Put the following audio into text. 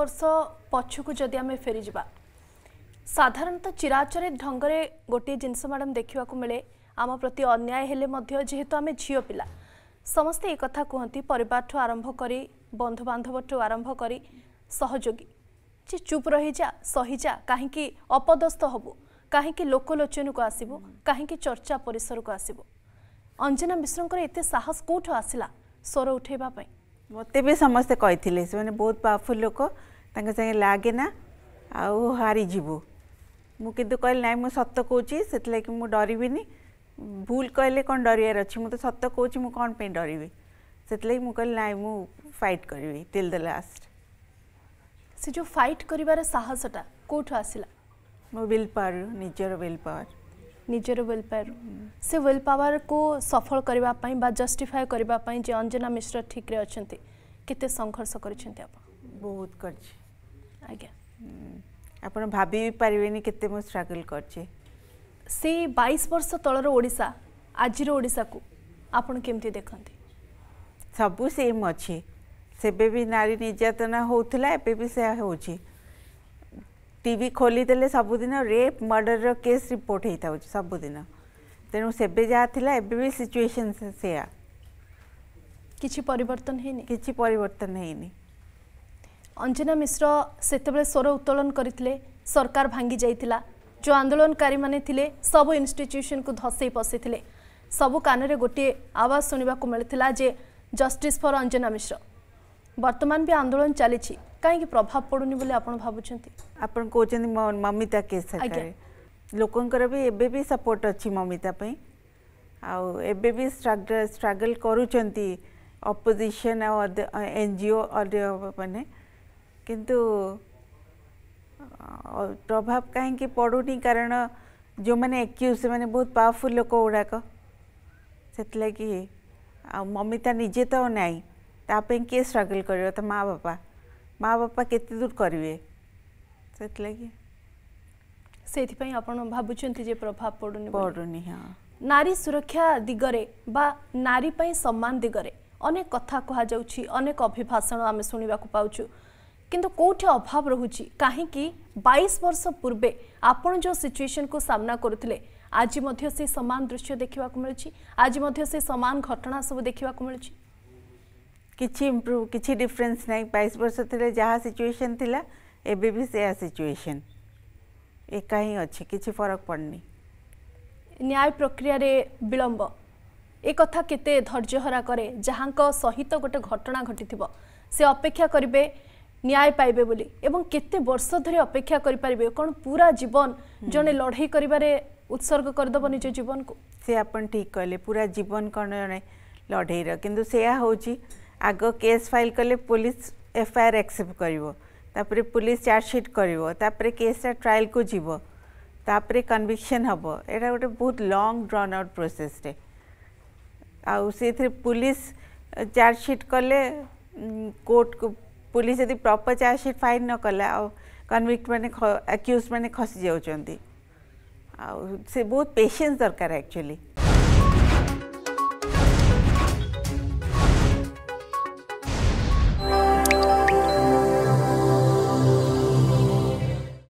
ବର୍ଷ ପଛକୁ ଯଦି ଆମେ ଫେରିଯିବା ସାଧାରଣତଃ ଚିରାଚରିତ ଢଙ୍ଗରେ ଗୋଟିଏ ଜିନିଷ ମ୍ୟାଡ଼ାମ୍ ଦେଖିବାକୁ ମିଳେ ଆମ ପ୍ରତି ଅନ୍ୟାୟ ହେଲେ ମଧ୍ୟ ଯେହେତୁ ଆମେ ଝିଅ ପିଲା ସମସ୍ତେ ଏ କଥା କୁହନ୍ତି ପରିବାରଠୁ ଆରମ୍ଭ କରି ବନ୍ଧୁବାନ୍ଧବଠୁ ଆରମ୍ଭ କରି ସହଯୋଗୀ ଯେ ଚୁପ୍ ରହିଯା ସହିଯା କାହିଁକି ଅପଦସ୍ଥ ହେବୁ କାହିଁକି ଲୋକଲୋଚନକୁ ଆସିବୁ କାହିଁକି ଚର୍ଚ୍ଚା ପରିସରକୁ ଆସିବୁ ଅଞ୍ଜନା ମିଶ୍ରଙ୍କର ଏତେ ସାହସ କେଉଁଠୁ ଆସିଲା ସ୍ୱର ଉଠାଇବା ପାଇଁ ମୋତେ ବି ସମସ୍ତେ କହିଥିଲେ ସେମାନେ ବହୁତ ପାୱାରଫୁଲ୍ ଲୋକ ତାଙ୍କ ସାଙ୍ଗେ ଲାଗେ ନା ଆଉ ହାରିଯିବୁ ମୁଁ କିନ୍ତୁ କହିଲି ନାଇଁ ମୁଁ ସତ କହୁଛି ସେଥିଲାଗି ମୁଁ ଡରିବିନି ଭୁଲ କହିଲେ କ'ଣ ଡରିବାର ଅଛି ମୁଁ ତ ସତ କହୁଛି ମୁଁ କ'ଣ ପାଇଁ ଡରିବି ସେଥିଲାଗି ମୁଁ କହିଲି ନାଇଁ ମୁଁ ଫାଇଟ୍ କରିବି ଟିଲ୍ ଦ ଲାଷ୍ଟ ସେ ଯେଉଁ ଫାଇଟ୍ କରିବାର ସାହସଟା କେଉଁଠୁ ଆସିଲା ମୋ ୱିଲ୍ ପାୱାରରୁ ନିଜର ୱିଲ୍ ପାୱାର ନିଜର ୱିଲ୍ ପାୱାର ସେ ୱିଲ୍ ପାୱାରକୁ ସଫଳ କରିବା ପାଇଁ ବା ଜଷ୍ଟିଫାଏ କରିବା ପାଇଁ ଯେ ଅଞ୍ଜନା ମିଶ୍ର ଠିକ୍ରେ ଅଛନ୍ତି କେତେ ସଂଘର୍ଷ କରିଛନ୍ତି ଆପଣ ବହୁତ କରିଛି ଆଜ୍ଞା ଆପଣ ଭାବି ପାରିବେନି କେତେ ମୁଁ ଷ୍ଟ୍ରଗଲ୍ କରିଛି ସେଇ ବାଇଶ ବର୍ଷ ତଳର ଓଡ଼ିଶା ଆଜିର ଓଡ଼ିଶାକୁ ଆପଣ କେମିତି ଦେଖନ୍ତି ସବୁ ସେମ୍ ଅଛି ସେବେ ବି ନାରୀ ନିର୍ଯାତନା ହେଉଥିଲା ଏବେ ବି ସେୟା ହେଉଛି টিভি খোলিদেলে সবুদিন রেপ মর্ডরর কেস রিপোর্ট হয়ে থাকে সবুদিন তেমন সেবে যা লা এবে বি সিচুয়েসন সেয়া কিছু পরিবর্তন হয়নি কিছু পরিবর্তন হয়নি मिश्र मिश्रति स्वर उत्तोलन गरि आन्दोलनकारी सबै इन्स्ट्युसनको धसै पसिले सबै गोटे आवाज जे जस्टिस फर अंजना मिश्र बर्तमान भी आंदोलन चाहिँ काहीँक प्रभाव पडुन भन्च ममिता केस ठिक लोकी सपोर्ट अब ममिताप आउ स्ट्रगल गर्पोजिसन एनजिओ किंतु प्रभाव कहीं पड़ूनी कारण जो मैंने एक्यूज से मैंने बहुत पावरफुल लोक गुड़ाक से ममिता निजे तो नाई ताप किए स्ट्रगल कर तो माँ बापा माँ बापा के दूर करेंगे से ସେଇଥିପାଇଁ ଆପଣ ଭାବୁଛନ୍ତି ଯେ ପ୍ରଭାବ ପଡ଼ୁନି ପଡ଼ୁନି ହଁ ନାରୀ ସୁରକ୍ଷା ଦିଗରେ ବା ନାରୀ ପାଇଁ ସମ୍ମାନ ଦିଗରେ ଅନେକ କଥା କୁହାଯାଉଛି ଅନେକ ଅଭିଭାଷଣ ଆମେ ଶୁଣିବାକୁ ପାଉଛୁ কিন্তু কোটি অভাব রয়েছে কী বাইশ বর্ষ পূর্বে আপনার যে সিচুয়েসন কু সামনা করুলে আজ সে সমান দৃশ্য দেখা মিলুছি আজ সে সমান ঘটনা সব দেখা মিলুছি କିଛି ଇମ୍ପ୍ରୁଭ୍ କିଛି ଡିଫରେନ୍ସ ନାହିଁ ବାଇଶ ବର୍ଷ ଥିଲେ ଯାହା ସିଚୁଏସନ୍ ଥିଲା ଏବେ ବି ସେୟା ସିଚୁଏସନ୍ ଏକା ହିଁ ଅଛି କିଛି ଫରକ ପଡ଼ୁନି ନ୍ୟାୟ ପ୍ରକ୍ରିୟାରେ ବିଳମ୍ବ ଏ କଥା କେତେ ଧୈର୍ଯ୍ୟହରା କରେ ଯାହାଙ୍କ ସହିତ ଗୋଟେ ଘଟଣା ଘଟିଥିବ ସେ ଅପେକ୍ଷା କରିବେ ନ୍ୟାୟ ପାଇବେ ବୋଲି ଏବଂ କେତେ ବର୍ଷ ଧରି ଅପେକ୍ଷା କରିପାରିବେ କ'ଣ ପୁରା ଜୀବନ ଜଣେ ଲଢ଼େଇ କରିବାରେ ଉତ୍ସର୍ଗ କରିଦେବ ନିଜ ଜୀବନକୁ ସେ ଆପଣ ଠିକ୍ କହିଲେ ପୁରା ଜୀବନ କ'ଣ ଜଣେ ଲଢ଼େଇର କିନ୍ତୁ ସେୟା ହେଉଛି ଆଗ କେସ୍ ଫାଇଲ୍ କଲେ ପୋଲିସ ଏଫଆଇଆର୍ ଆକ୍ସେପ୍ଟ କରିବ ତାପରେ ପୋଲିସ ଚାର୍ଜସିଟ୍ କରିବ ତାପରେ କେସ୍ଟା ଟ୍ରାଏଲ୍କୁ ଯିବ ତାପରେ କନଭିକ୍ସନ୍ ହେବ ଏଇଟା ଗୋଟେ ବହୁତ ଲଙ୍ଗ୍ ଡ୍ରନ୍ ଆଉଟ୍ ପ୍ରୋସେସ୍ଟେ ଆଉ ସେଥିରେ ପୋଲିସ ଚାର୍ଜସିଟ୍ କଲେ କୋର୍ଟକୁ पुलिस यदि प्रपर चार्जसीट फाइन न कला कन्विक्ट मैंने एक्यूज मैंने खसी जा बहुत पेसेंस दरकार एक्चुअली